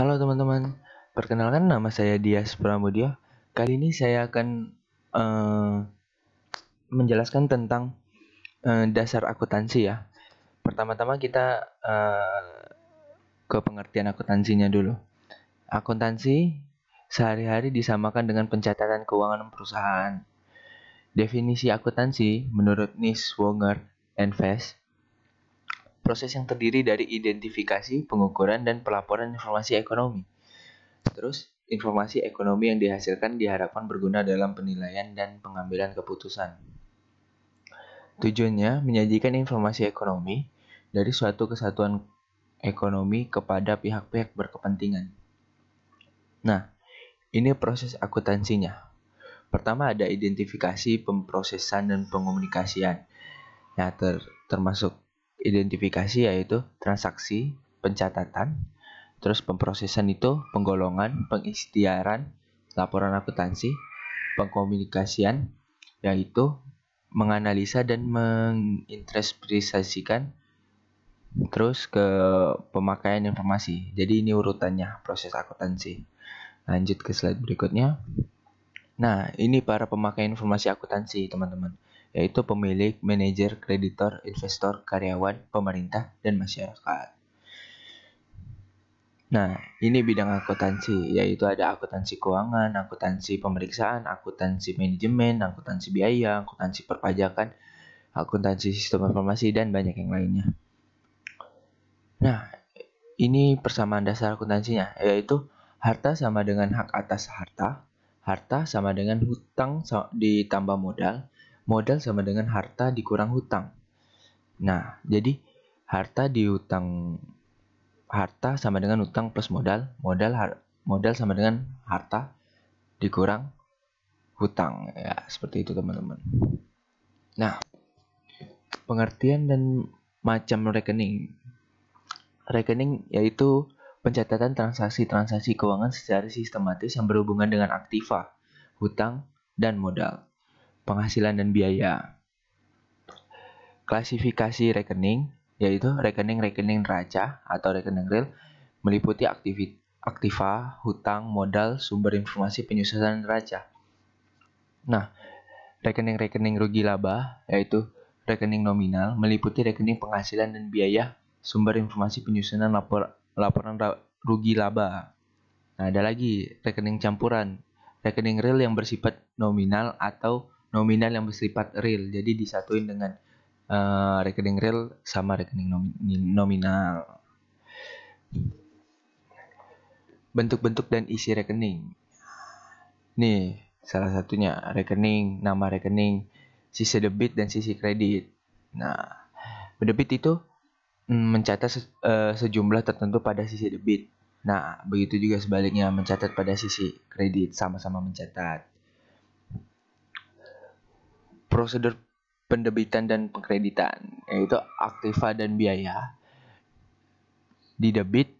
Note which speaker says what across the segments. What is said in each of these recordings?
Speaker 1: Halo teman-teman, perkenalkan nama saya Dias Pramudio. Kali ini saya akan uh, menjelaskan tentang uh, dasar akuntansi ya. Pertama-tama kita uh, ke pengertian akuntansinya dulu. Akuntansi sehari-hari disamakan dengan pencatatan keuangan perusahaan. Definisi akuntansi menurut Nis Wonger and Fest proses yang terdiri dari identifikasi, pengukuran, dan pelaporan informasi ekonomi. Terus, informasi ekonomi yang dihasilkan diharapkan berguna dalam penilaian dan pengambilan keputusan. Tujuannya menyajikan informasi ekonomi dari suatu kesatuan ekonomi kepada pihak-pihak berkepentingan. Nah, ini proses akuntansinya. Pertama ada identifikasi, pemprosesan, dan pengomunikasian. Nah, ter termasuk identifikasi yaitu transaksi, pencatatan, terus pemprosesan itu penggolongan, pengistiaran, laporan akuntansi, pengkomunikasian yaitu menganalisa dan menginterpretasikan terus ke pemakaian informasi. Jadi ini urutannya proses akuntansi. Lanjut ke slide berikutnya. Nah, ini para pemakaian informasi akuntansi, teman-teman yaitu pemilik, manajer, kreditor, investor, karyawan, pemerintah, dan masyarakat. Nah, ini bidang akuntansi, yaitu ada akuntansi keuangan, akuntansi pemeriksaan, akuntansi manajemen, akuntansi biaya, akuntansi perpajakan, akuntansi sistem informasi, dan banyak yang lainnya. Nah, ini persamaan dasar akuntansinya, yaitu harta sama dengan hak atas harta, harta sama dengan hutang ditambah modal, Modal sama dengan harta dikurang hutang. Nah, jadi harta dihutang harta sama dengan hutang plus modal, modal har, modal sama dengan harta dikurang hutang. Ya, seperti itu teman-teman. Nah, pengertian dan macam rekening. Rekening yaitu pencatatan transaksi-transaksi keuangan secara sistematis yang berhubungan dengan aktiva, hutang, dan modal penghasilan dan biaya. Klasifikasi rekening yaitu rekening-rekening raja atau rekening real meliputi aktivit aktiva, hutang, modal, sumber informasi penyusunan raja. Nah, rekening-rekening rugi laba yaitu rekening nominal meliputi rekening penghasilan dan biaya sumber informasi penyusunan lapor laporan rugi laba. Nah, ada lagi rekening campuran, rekening real yang bersifat nominal atau nominal yang bersifat real. Jadi disatuin dengan uh, rekening real sama rekening nominal. Bentuk-bentuk dan isi rekening. Nih, salah satunya rekening, nama rekening, sisi debit dan sisi kredit. Nah, debit itu mm, mencatat se uh, sejumlah tertentu pada sisi debit. Nah, begitu juga sebaliknya mencatat pada sisi kredit sama-sama mencatat prosedur pendebitan dan pengkreditan yaitu aktiva dan biaya didebit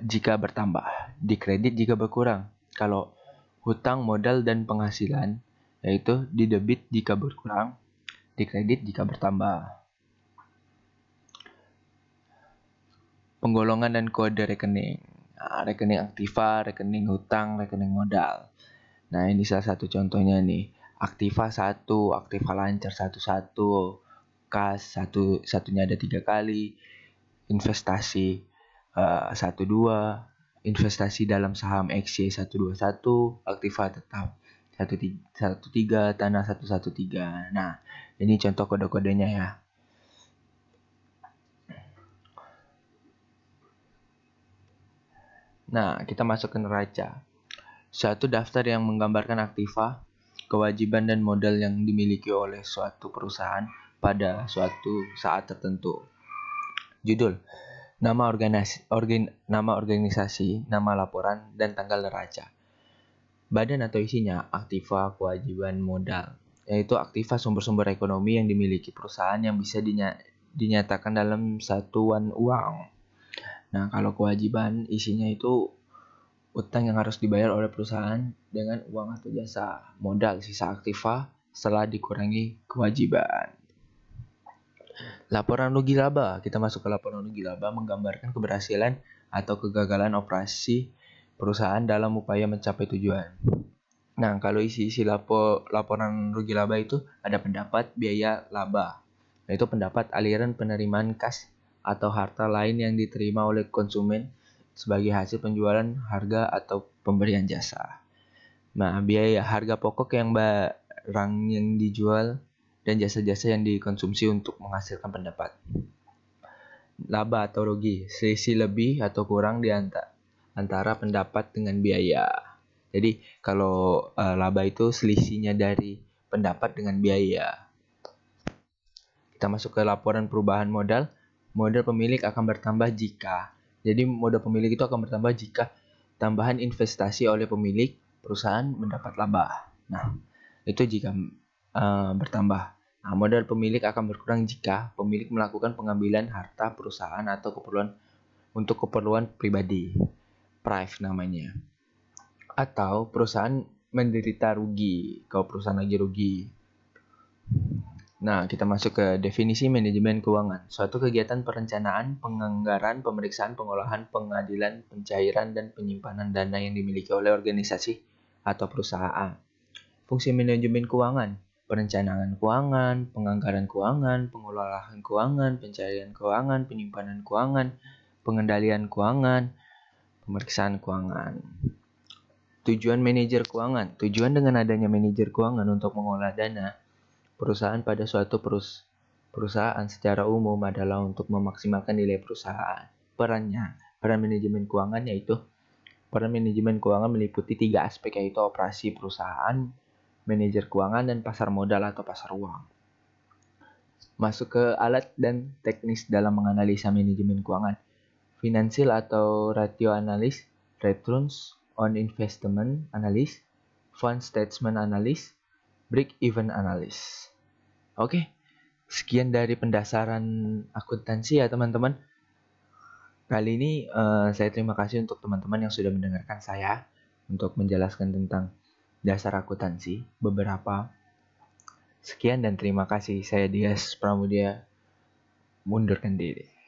Speaker 1: jika bertambah, dikredit jika berkurang. Kalau hutang modal dan penghasilan yaitu didebit jika berkurang, dikredit jika bertambah. Penggolongan dan kode rekening. Nah, rekening aktiva, rekening hutang, rekening modal. Nah, ini salah satu contohnya nih aktiva satu aktiva lancar satu satu kas satu satunya ada tiga kali investasi eh, satu dua investasi dalam saham satu dua satu, aktiva tetap satu tiga, tanah satu satu tiga. nah ini contoh kode-kodenya ya nah kita masuk ke neraca suatu daftar yang menggambarkan aktiva kewajiban dan modal yang dimiliki oleh suatu perusahaan pada suatu saat tertentu. Judul, nama organisasi, organ, nama organisasi, nama laporan, dan tanggal neraca. Badan atau isinya, aktiva, kewajiban, modal, yaitu aktiva sumber-sumber ekonomi yang dimiliki perusahaan yang bisa dinyatakan dalam satuan uang. Nah, kalau kewajiban isinya itu utang yang harus dibayar oleh perusahaan dengan uang atau jasa modal sisa aktiva setelah dikurangi kewajiban. Laporan rugi laba, kita masuk ke laporan rugi laba menggambarkan keberhasilan atau kegagalan operasi perusahaan dalam upaya mencapai tujuan. Nah, kalau isi-isi lapo, laporan rugi laba itu ada pendapat biaya laba, yaitu pendapat aliran penerimaan kas atau harta lain yang diterima oleh konsumen sebagai hasil penjualan harga atau pemberian jasa. Nah, biaya harga pokok yang barang yang dijual dan jasa-jasa yang dikonsumsi untuk menghasilkan pendapat. Laba atau rugi, selisih lebih atau kurang di antara pendapat dengan biaya. Jadi, kalau uh, laba itu selisihnya dari pendapat dengan biaya. Kita masuk ke laporan perubahan modal. Modal pemilik akan bertambah jika jadi modal pemilik itu akan bertambah jika tambahan investasi oleh pemilik perusahaan mendapat laba. Nah, itu jika uh, bertambah. Nah, modal pemilik akan berkurang jika pemilik melakukan pengambilan harta perusahaan atau keperluan untuk keperluan pribadi, private namanya. Atau perusahaan menderita rugi, kalau perusahaan lagi rugi. Nah, kita masuk ke definisi manajemen keuangan. Suatu kegiatan perencanaan, penganggaran, pemeriksaan, pengolahan, pengadilan, pencairan, dan penyimpanan dana yang dimiliki oleh organisasi atau perusahaan. Fungsi manajemen keuangan, perencanaan keuangan, penganggaran keuangan, pengolahan keuangan, pencairan keuangan, penyimpanan keuangan, pengendalian keuangan, pemeriksaan keuangan. Tujuan manajer keuangan. Tujuan dengan adanya manajer keuangan untuk mengolah dana Perusahaan pada suatu perus perusahaan secara umum adalah untuk memaksimalkan nilai perusahaan. Perannya, peran manajemen keuangan yaitu peran manajemen keuangan meliputi tiga aspek yaitu operasi perusahaan, manajer keuangan, dan pasar modal atau pasar uang. Masuk ke alat dan teknis dalam menganalisa manajemen keuangan. Finansial atau ratio analis, returns on investment analis, fund statement analis, break even analis. Oke, sekian dari pendasaran akuntansi ya teman-teman. Kali ini uh, saya terima kasih untuk teman-teman yang sudah mendengarkan saya untuk menjelaskan tentang dasar akuntansi beberapa. Sekian dan terima kasih. Saya Dias Pramudia mundurkan diri.